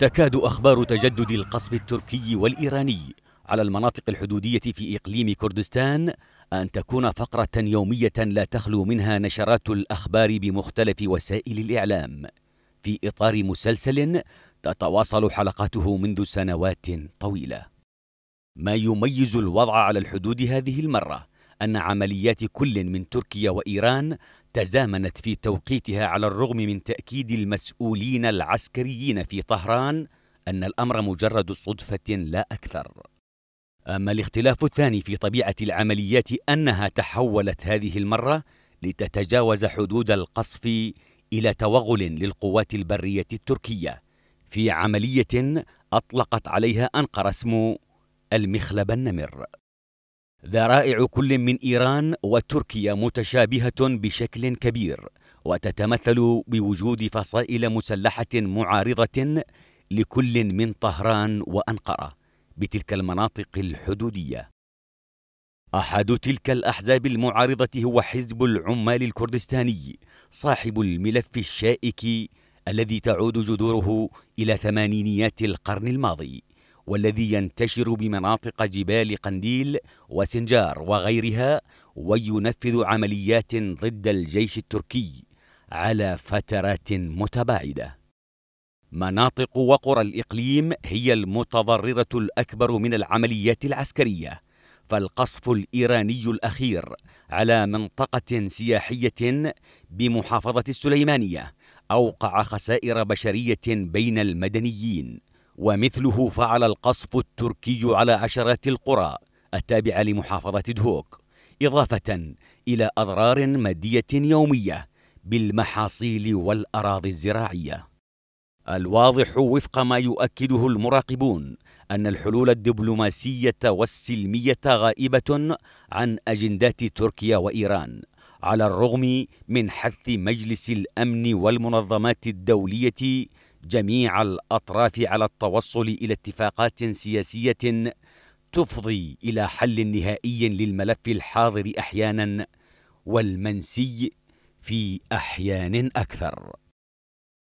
تكاد أخبار تجدد القصف التركي والإيراني على المناطق الحدودية في إقليم كردستان أن تكون فقرة يومية لا تخلو منها نشرات الأخبار بمختلف وسائل الإعلام في إطار مسلسل تتواصل حلقاته منذ سنوات طويلة ما يميز الوضع على الحدود هذه المرة أن عمليات كل من تركيا وإيران تزامنت في توقيتها على الرغم من تأكيد المسؤولين العسكريين في طهران أن الأمر مجرد صدفة لا أكثر. أما الاختلاف الثاني في طبيعة العمليات أنها تحولت هذه المرة لتتجاوز حدود القصف إلى توغل للقوات البرية التركية في عملية أطلقت عليها أنقرة اسم المخلب النمر ذرائع كل من إيران وتركيا متشابهة بشكل كبير وتتمثل بوجود فصائل مسلحة معارضة لكل من طهران وأنقرة بتلك المناطق الحدودية أحد تلك الأحزاب المعارضة هو حزب العمال الكردستاني صاحب الملف الشائك الذي تعود جذوره إلى ثمانينيات القرن الماضي والذي ينتشر بمناطق جبال قنديل وسنجار وغيرها وينفذ عمليات ضد الجيش التركي على فترات متباعده مناطق وقرى الاقليم هي المتضرره الاكبر من العمليات العسكريه فالقصف الايراني الاخير على منطقه سياحيه بمحافظه السليمانيه اوقع خسائر بشريه بين المدنيين ومثله فعل القصف التركي على عشرات القرى التابعة لمحافظة دهوك إضافة إلى أضرار مادية يومية بالمحاصيل والأراضي الزراعية الواضح وفق ما يؤكده المراقبون أن الحلول الدبلوماسية والسلمية غائبة عن أجندات تركيا وإيران على الرغم من حث مجلس الأمن والمنظمات الدولية جميع الأطراف على التوصل إلى اتفاقات سياسية تفضي إلى حل نهائي للملف الحاضر أحيانا والمنسي في أحيان أكثر